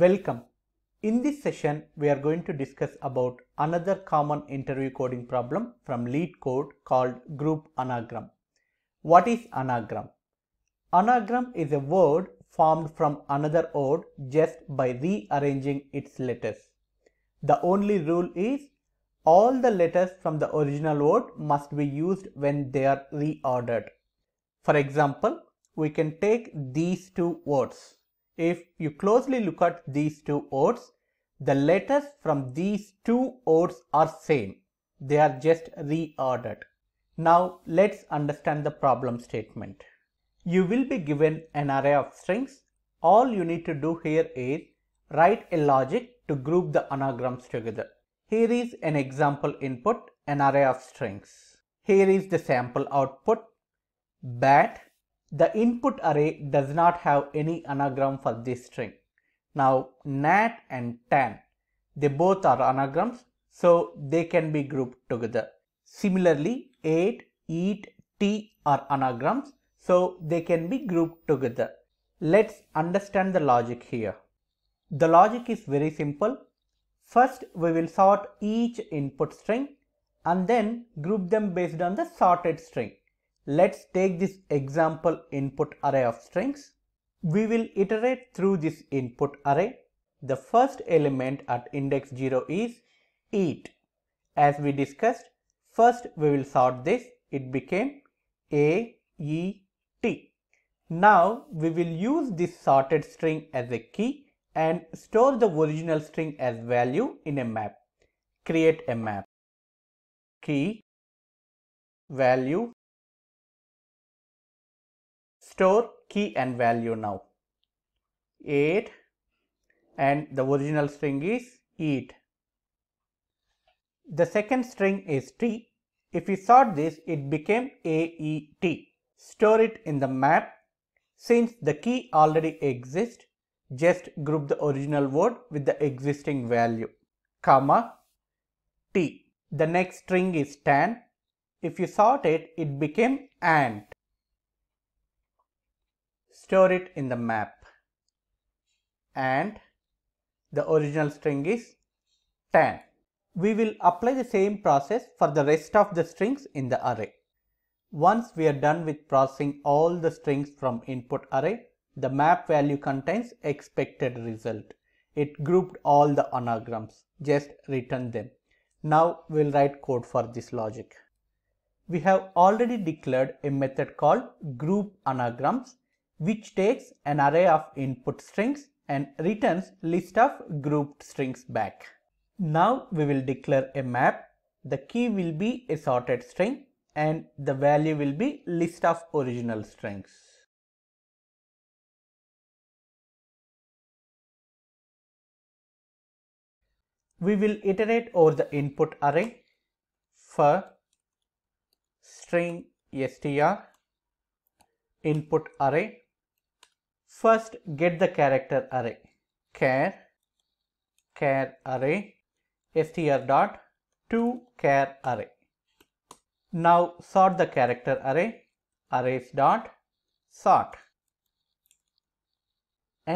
Welcome. In this session, we are going to discuss about another common interview coding problem from lead code called group anagram. What is anagram? Anagram is a word formed from another word just by rearranging its letters. The only rule is all the letters from the original word must be used when they are reordered. For example, we can take these two words if you closely look at these two odes, the letters from these two odes are same. They are just reordered. Now let's understand the problem statement. You will be given an array of strings. All you need to do here is write a logic to group the anagrams together. Here is an example input, an array of strings. Here is the sample output, bat, the input array does not have any anagram for this string. Now nat and tan, they both are anagrams so they can be grouped together. Similarly, 8, eat, tea are anagrams so they can be grouped together. Let's understand the logic here. The logic is very simple. First we will sort each input string and then group them based on the sorted string. Let's take this example input array of strings. We will iterate through this input array. The first element at index 0 is eat. As we discussed, first we will sort this. It became A, E, T. Now we will use this sorted string as a key and store the original string as value in a map. Create a map. Key value store key and value now 8 and the original string is eat the second string is t if we sort this it became aet store it in the map since the key already exists just group the original word with the existing value comma t the next string is tan if you sort it it became an store it in the map and the original string is 10. We will apply the same process for the rest of the strings in the array. Once we are done with processing all the strings from input array, the map value contains expected result. It grouped all the anagrams, just return them. Now we'll write code for this logic. We have already declared a method called group anagrams which takes an array of input strings and returns list of grouped strings back. Now we will declare a map. The key will be a sorted string and the value will be list of original strings. We will iterate over the input array for string str input array First get the character array char char array str dot to char array. Now sort the character array arrays dot sort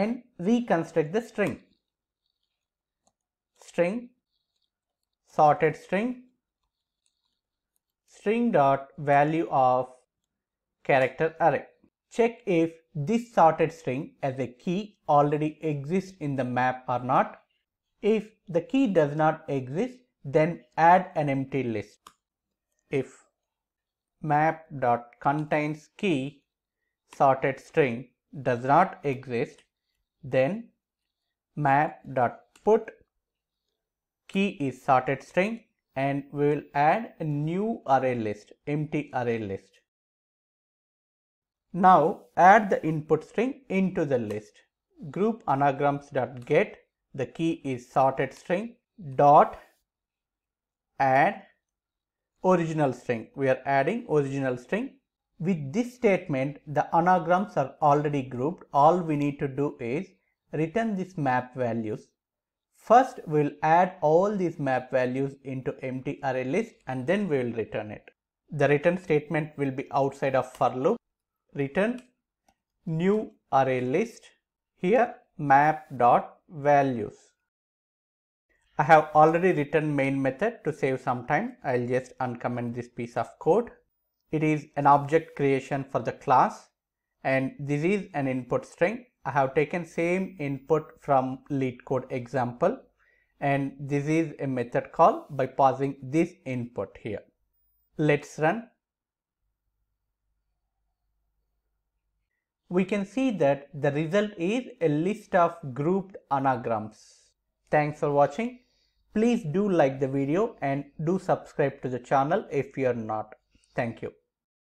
and reconstruct the string string sorted string string dot value of character array check if this sorted string as a key already exists in the map or not. If the key does not exist, then add an empty list. If map.contains key sorted string does not exist, then map.put key is sorted string and we will add a new array list, empty array list. Now add the input string into the list. Group anagrams.get the key is sorted string dot add original string. We are adding original string. With this statement the anagrams are already grouped. All we need to do is return this map values. First we will add all these map values into empty array list and then we will return it. The return statement will be outside of for loop return new array list here map dot values. I have already written main method to save some time. I'll just uncomment this piece of code. It is an object creation for the class and this is an input string. I have taken same input from lead code example and this is a method call by passing this input here. Let's run we can see that the result is a list of grouped anagrams. Thanks for watching. Please do like the video and do subscribe to the channel if you are not. Thank you.